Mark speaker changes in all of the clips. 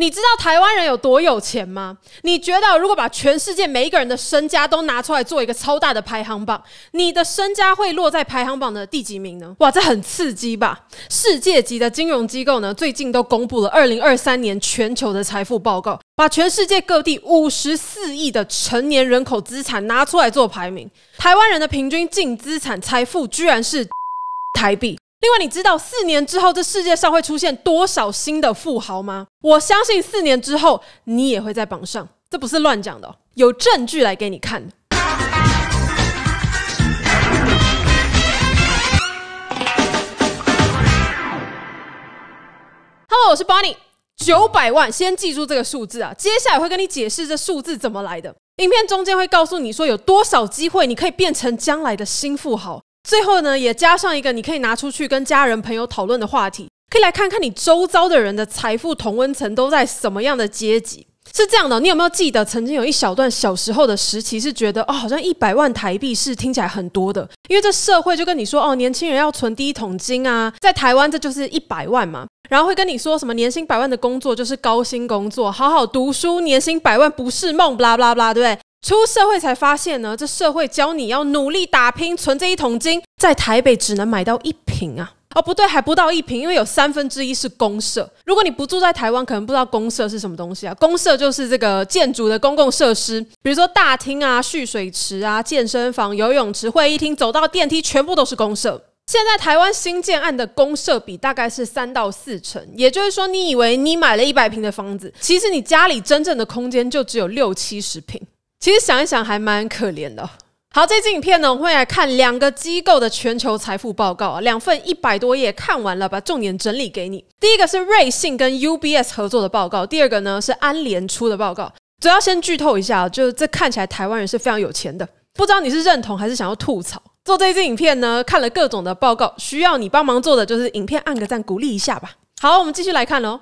Speaker 1: 你知道台湾人有多有钱吗？你觉得如果把全世界每一个人的身家都拿出来做一个超大的排行榜，你的身家会落在排行榜的第几名呢？哇，这很刺激吧？世界级的金融机构呢，最近都公布了二零二三年全球的财富报告，把全世界各地五十四亿的成年人口资产拿出来做排名，台湾人的平均净资产财富居然是台币。另外，你知道四年之后这世界上会出现多少新的富豪吗？我相信四年之后你也会在榜上，这不是乱讲的，有证据来给你看。Hello，我是 Bonnie，九百万，先记住这个数字啊！接下来会跟你解释这数字怎么来的。影片中间会告诉你说有多少机会你可以变成将来的新富豪。最后呢，也加上一个你可以拿出去跟家人朋友讨论的话题，可以来看看你周遭的人的财富同温层都在什么样的阶级。是这样的，你有没有记得曾经有一小段小时候的时期，是觉得哦，好像一百万台币是听起来很多的，因为这社会就跟你说哦，年轻人要存第一桶金啊，在台湾这就是一百万嘛，然后会跟你说什么年薪百万的工作就是高薪工作，好好读书，年薪百万不是梦，blah blah blah，对不对？出社会才发现呢，这社会教你要努力打拼，存这一桶金，在台北只能买到一平啊！哦，不对，还不到一平，因为有三分之一是公社。如果你不住在台湾，可能不知道公社是什么东西啊。公社就是这个建筑的公共设施，比如说大厅啊、蓄水池啊、健身房、游泳池、会议厅，走到电梯全部都是公社。现在台湾新建案的公社比大概是三到四成，也就是说，你以为你买了一百平的房子，其实你家里真正的空间就只有六七十平。其实想一想还蛮可怜的。好，这支影片呢，我会来看两个机构的全球财富报告啊，两份一百多页，看完了把重点整理给你。第一个是瑞信跟 UBS 合作的报告，第二个呢是安联出的报告。主要先剧透一下，就是这看起来台湾人是非常有钱的，不知道你是认同还是想要吐槽。做这一影片呢，看了各种的报告，需要你帮忙做的就是影片按个赞鼓励一下吧。好，我们继续来看喽。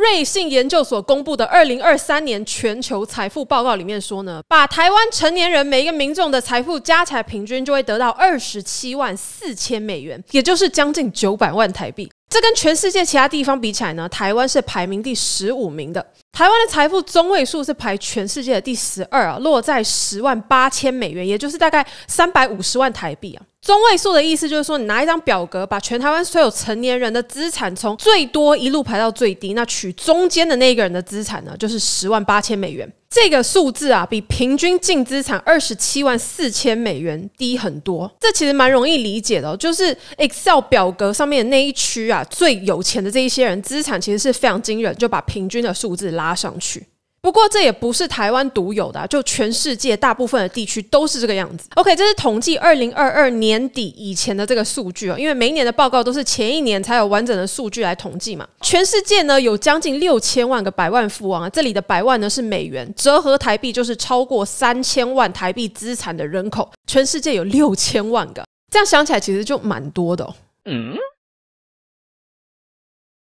Speaker 1: 瑞信研究所公布的二零二三年全球财富报告里面说呢，把台湾成年人每一个民众的财富加起来，平均就会得到二十七万四千美元，也就是将近九百万台币。这跟全世界其他地方比起来呢，台湾是排名第十五名的。台湾的财富中位数是排全世界的第十二啊，落在十万八千美元，也就是大概三百五十万台币啊。中位数的意思就是说，你拿一张表格，把全台湾所有成年人的资产从最多一路排到最低，那取中间的那个人的资产呢，就是十万八千美元。这个数字啊，比平均净资产二十七万四千美元低很多。这其实蛮容易理解的，就是 Excel 表格上面的那一区啊，最有钱的这一些人资产其实是非常惊人，就把平均的数字拉上去。不过这也不是台湾独有的，就全世界大部分的地区都是这个样子。OK，这是统计二零二二年底以前的这个数据啊，因为每年的报告都是前一年才有完整的数据来统计嘛。全世界呢有将近六千万个百万富翁啊，这里的百万呢是美元，折合台币就是超过三千万台币资产的人口，全世界有六千万个，这样想起来其实就蛮多的哦。嗯。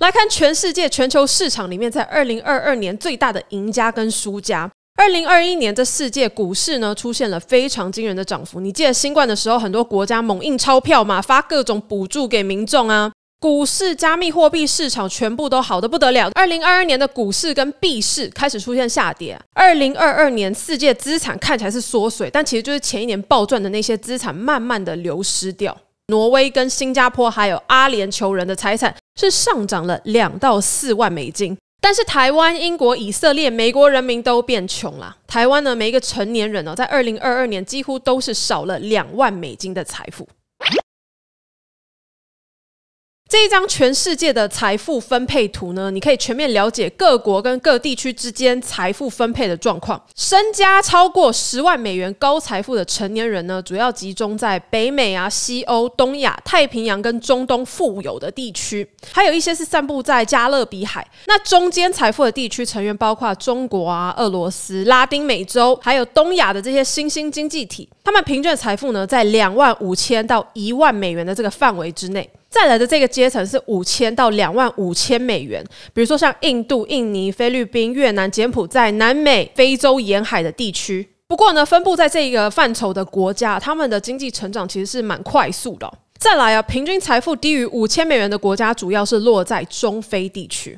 Speaker 1: 来看全世界全球市场里面，在二零二二年最大的赢家跟输家。二零二一年，这世界股市呢出现了非常惊人的涨幅。你记得新冠的时候，很多国家猛印钞票嘛，发各种补助给民众啊，股市、加密货币市场全部都好的不得了。二零二二年的股市跟币市开始出现下跌。二零二二年，世界资产看起来是缩水，但其实就是前一年暴赚的那些资产，慢慢的流失掉。挪威、跟新加坡、还有阿联酋人的财产是上涨了两到四万美金，但是台湾、英国、以色列、美国人民都变穷了。台湾呢，每一个成年人呢，在二零二二年几乎都是少了两万美金的财富。这一张全世界的财富分配图呢，你可以全面了解各国跟各地区之间财富分配的状况。身家超过十万美元高财富的成年人呢，主要集中在北美啊、西欧、东亚、太平洋跟中东富有的地区，还有一些是散布在加勒比海。那中间财富的地区成员包括中国啊、俄罗斯、拉丁美洲，还有东亚的这些新兴经济体，他们平均的财富呢，在两万五千到一万美元的这个范围之内。再来的这个阶层是五千到两万五千美元，比如说像印度、印尼、菲律宾、越南、柬埔寨、南美、非洲沿海的地区。不过呢，分布在这一个范畴的国家，他们的经济成长其实是蛮快速的。再来啊，平均财富低于五千美元的国家，主要是落在中非地区。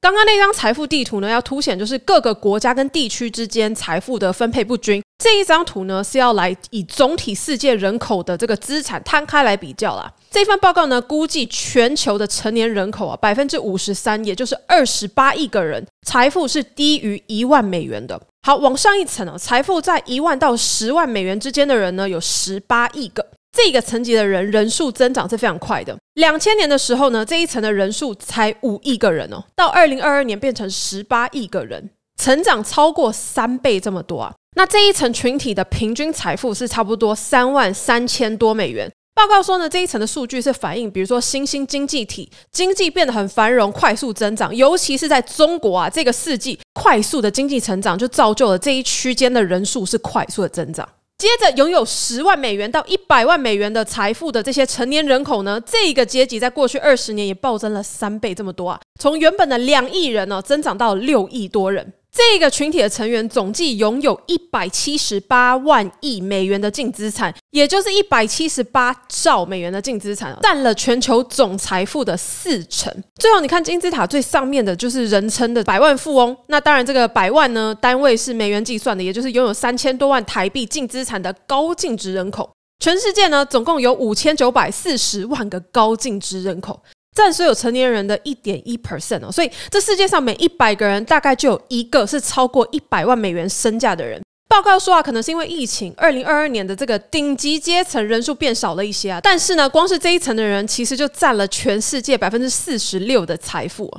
Speaker 1: 刚刚那张财富地图呢，要凸显就是各个国家跟地区之间财富的分配不均。这一张图呢，是要来以总体世界人口的这个资产摊开来比较啦。这份报告呢，估计全球的成年人口啊，百分之五十三，也就是二十八亿个人，财富是低于一万美元的。好，往上一层呢，财富在一万到十万美元之间的人呢，有十八亿个。这个层级的人人数增长是非常快的。两千年的时候呢，这一层的人数才五亿个人哦，到二零二二年变成十八亿个人，成长超过三倍这么多啊。那这一层群体的平均财富是差不多三万三千多美元。报告说呢，这一层的数据是反映，比如说新兴经济体经济变得很繁荣、快速增长，尤其是在中国啊，这个世纪快速的经济成长就造就了这一区间的人数是快速的增长。接着，拥有十万美元到一百万美元的财富的这些成年人口呢？这个阶级在过去二十年也暴增了三倍，这么多啊！从原本的两亿人呢，增长到六亿多人。这个群体的成员总计拥有一百七十八万亿美元的净资产，也就是一百七十八兆美元的净资产，占了全球总财富的四成。最后，你看金字塔最上面的就是人称的百万富翁。那当然，这个百万呢，单位是美元计算的，也就是拥有三千多万台币净资产的高净值人口。全世界呢，总共有五千九百四十万个高净值人口。占所有成年人的一点一 percent 哦，所以这世界上每一百个人大概就有一个是超过一百万美元身价的人。报告说啊，可能是因为疫情，二零二二年的这个顶级阶层人数变少了一些啊。但是呢，光是这一层的人，其实就占了全世界百分之四十六的财富。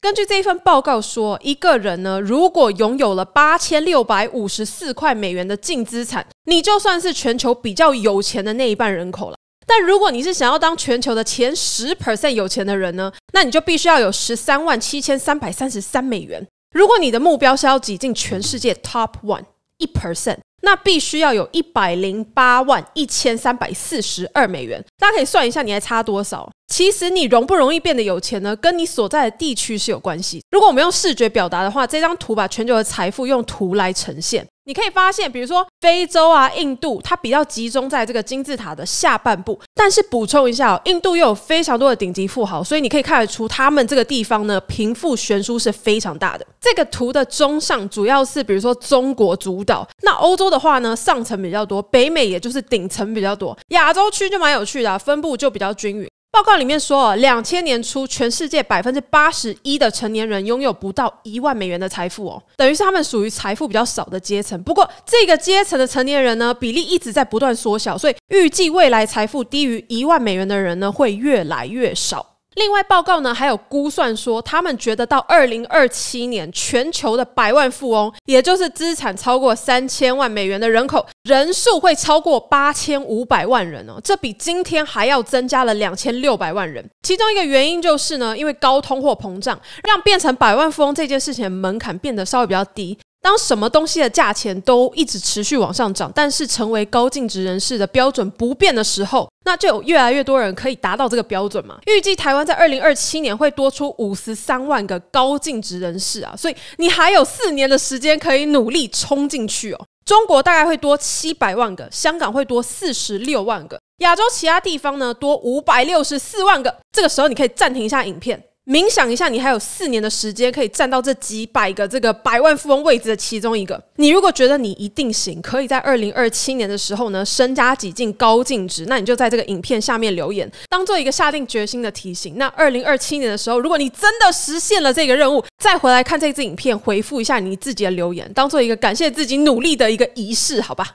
Speaker 1: 根据这一份报告说，一个人呢，如果拥有了八千六百五十四块美元的净资产，你就算是全球比较有钱的那一半人口了。但如果你是想要当全球的前十 percent 有钱的人呢，那你就必须要有十三万七千三百三十三美元。如果你的目标是要挤进全世界 top one 一 percent，那必须要有一百零八万一千三百四十二美元。大家可以算一下，你还差多少？其实你容不容易变得有钱呢，跟你所在的地区是有关系。如果我们用视觉表达的话，这张图把全球的财富用图来呈现。你可以发现，比如说非洲啊、印度，它比较集中在这个金字塔的下半部。但是补充一下哦，印度又有非常多的顶级富豪，所以你可以看得出，他们这个地方呢，贫富悬殊是非常大的。这个图的中上主要是比如说中国主导，那欧洲的话呢，上层比较多，北美也就是顶层比较多。亚洲区就蛮有趣的，分布就比较均匀。报告里面说，两千年初，全世界百分之八十一的成年人拥有不到一万美元的财富哦，等于是他们属于财富比较少的阶层。不过，这个阶层的成年人呢，比例一直在不断缩小，所以预计未来财富低于一万美元的人呢，会越来越少。另外，报告呢还有估算说，他们觉得到二零二七年，全球的百万富翁，也就是资产超过三千万美元的人口人数，会超过八千五百万人哦，这比今天还要增加了两千六百万人。其中一个原因就是呢，因为高通货膨胀，让变成百万富翁这件事情的门槛变得稍微比较低。当什么东西的价钱都一直持续往上涨，但是成为高净值人士的标准不变的时候，那就有越来越多人可以达到这个标准嘛？预计台湾在二零二七年会多出五十三万个高净值人士啊，所以你还有四年的时间可以努力冲进去哦。中国大概会多七百万个，香港会多四十六万个，亚洲其他地方呢多五百六十四万个。这个时候你可以暂停一下影片。冥想一下，你还有四年的时间可以站到这几百个这个百万富翁位置的其中一个。你如果觉得你一定行，可以在二零二七年的时候呢，身家几近高净值，那你就在这个影片下面留言，当做一个下定决心的提醒。那二零二七年的时候，如果你真的实现了这个任务，再回来看这支影片，回复一下你自己的留言，当做一个感谢自己努力的一个仪式，好吧？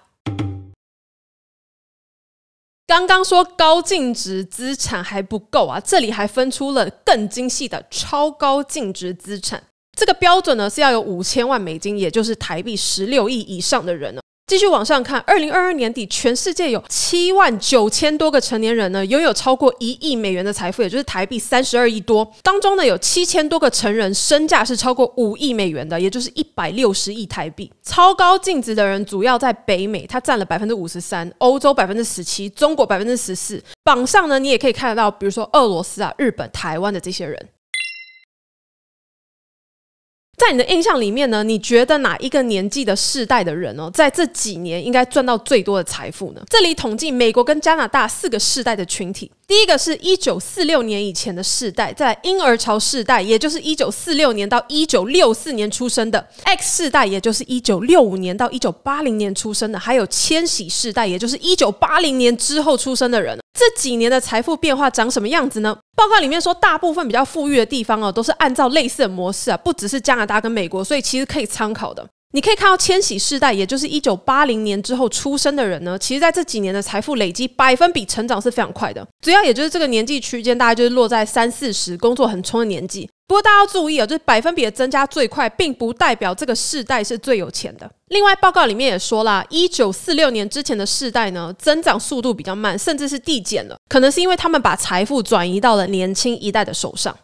Speaker 1: 刚刚说高净值资产还不够啊，这里还分出了更精细的超高净值资产。这个标准呢是要有五千万美金，也就是台币十六亿以上的人呢。继续往上看，二零二二年底，全世界有七万九千多个成年人呢，拥有超过一亿美元的财富，也就是台币三十二亿多。当中呢，有七千多个成人身价是超过五亿美元的，也就是一百六十亿台币。超高净值的人主要在北美，他占了百分之五十三；欧洲百分之十七；中国百分之十四。榜上呢，你也可以看得到，比如说俄罗斯啊、日本、台湾的这些人。在你的印象里面呢？你觉得哪一个年纪的世代的人哦，在这几年应该赚到最多的财富呢？这里统计美国跟加拿大四个世代的群体。第一个是一九四六年以前的世代，在婴儿潮世代，也就是一九四六年到一九六四年出生的 X 世代，也就是一九六五年到一九八零年出生的，还有千禧世代，也就是一九八零年之后出生的人。这几年的财富变化长什么样子呢？报告里面说，大部分比较富裕的地方哦，都是按照类似的模式啊，不只是加拿。达跟美国，所以其实可以参考的。你可以看到，千禧世代，也就是一九八零年之后出生的人呢，其实在这几年的财富累积百分比成长是非常快的。主要也就是这个年纪区间，大概就是落在三四十，工作很冲的年纪。不过大家要注意啊，就是百分比的增加最快，并不代表这个世代是最有钱的。另外，报告里面也说了，一九四六年之前的世代呢，增长速度比较慢，甚至是递减了，可能是因为他们把财富转移到了年轻一代的手上。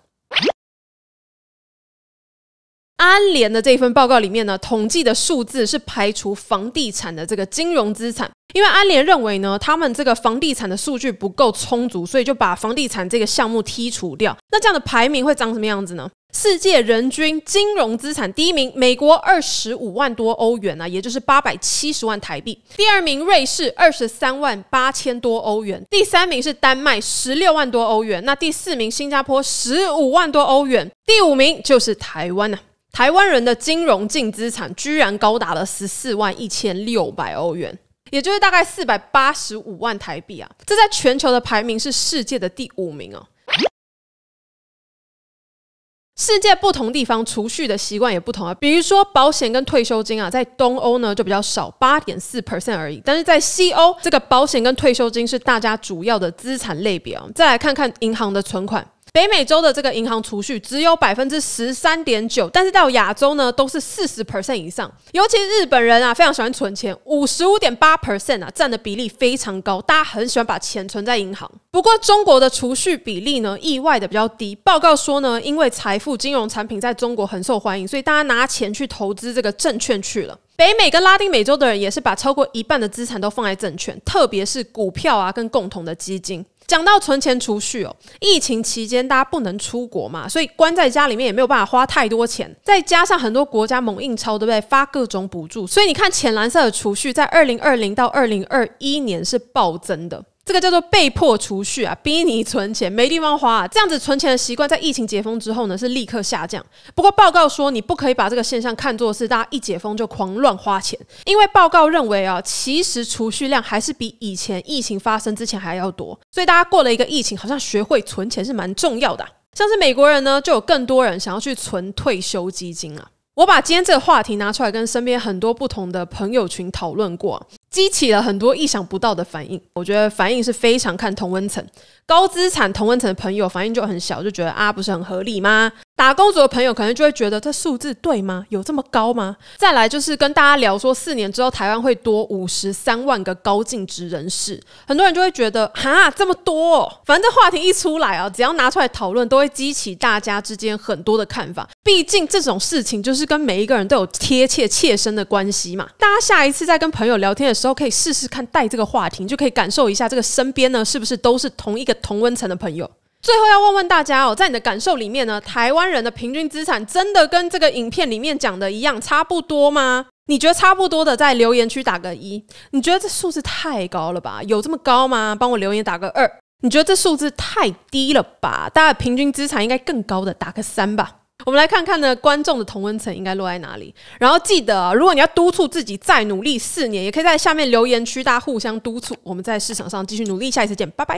Speaker 1: 安联的这一份报告里面呢，统计的数字是排除房地产的这个金融资产，因为安联认为呢，他们这个房地产的数据不够充足，所以就把房地产这个项目剔除掉。那这样的排名会长什么样子呢？世界人均金融资产第一名，美国二十五万多欧元呢，也就是八百七十万台币；第二名瑞士二十三万八千多欧元；第三名是丹麦十六万多欧元；那第四名新加坡十五万多欧元；第五名就是台湾呢。台湾人的金融净资产居然高达了十四万一千六百欧元，也就是大概四百八十五万台币啊！这在全球的排名是世界的第五名哦。世界不同地方储蓄的习惯也不同啊，比如说保险跟退休金啊，在东欧呢就比较少，八点四 percent 而已，但是在西欧，这个保险跟退休金是大家主要的资产类别啊。再来看看银行的存款。北美洲的这个银行储蓄只有百分之十三点九，但是到亚洲呢都是四十 percent 以上，尤其日本人啊非常喜欢存钱，五十五点八 percent 啊占的比例非常高，大家很喜欢把钱存在银行。不过中国的储蓄比例呢意外的比较低，报告说呢因为财富金融产品在中国很受欢迎，所以大家拿钱去投资这个证券去了。北美跟拉丁美洲的人也是把超过一半的资产都放在证券，特别是股票啊跟共同的基金。讲到存钱储蓄哦，疫情期间大家不能出国嘛，所以关在家里面也没有办法花太多钱，再加上很多国家猛印钞，对不对？发各种补助，所以你看浅蓝色的储蓄在二零二零到二零二一年是暴增的。这个叫做被迫储蓄啊，逼你存钱，没地方花。这样子存钱的习惯，在疫情解封之后呢，是立刻下降。不过报告说，你不可以把这个现象看作是大家一解封就狂乱花钱，因为报告认为啊，其实储蓄量还是比以前疫情发生之前还要多。所以大家过了一个疫情，好像学会存钱是蛮重要的。像是美国人呢，就有更多人想要去存退休基金啊。我把今天这个话题拿出来，跟身边很多不同的朋友群讨论过。激起了很多意想不到的反应，我觉得反应是非常看同温层，高资产同温层的朋友反应就很小，就觉得啊，不是很合理吗？打工族的朋友可能就会觉得这数字对吗？有这么高吗？再来就是跟大家聊说，四年之后台湾会多五十三万个高净值人士，很多人就会觉得哈这么多。反正这话题一出来啊，只要拿出来讨论，都会激起大家之间很多的看法。毕竟这种事情就是跟每一个人都有贴切切身的关系嘛。大家下一次在跟朋友聊天的时候，可以试试看带这个话题，就可以感受一下这个身边呢是不是都是同一个同温层的朋友。最后要问问大家哦，在你的感受里面呢，台湾人的平均资产真的跟这个影片里面讲的一样差不多吗？你觉得差不多的，在留言区打个一。你觉得这数字太高了吧？有这么高吗？帮我留言打个二。你觉得这数字太低了吧？大家平均资产应该更高的，打个三吧。我们来看看呢，观众的同温层应该落在哪里。然后记得，如果你要督促自己再努力四年，也可以在下面留言区大家互相督促。我们在市场上继续努力，下一次见，拜拜。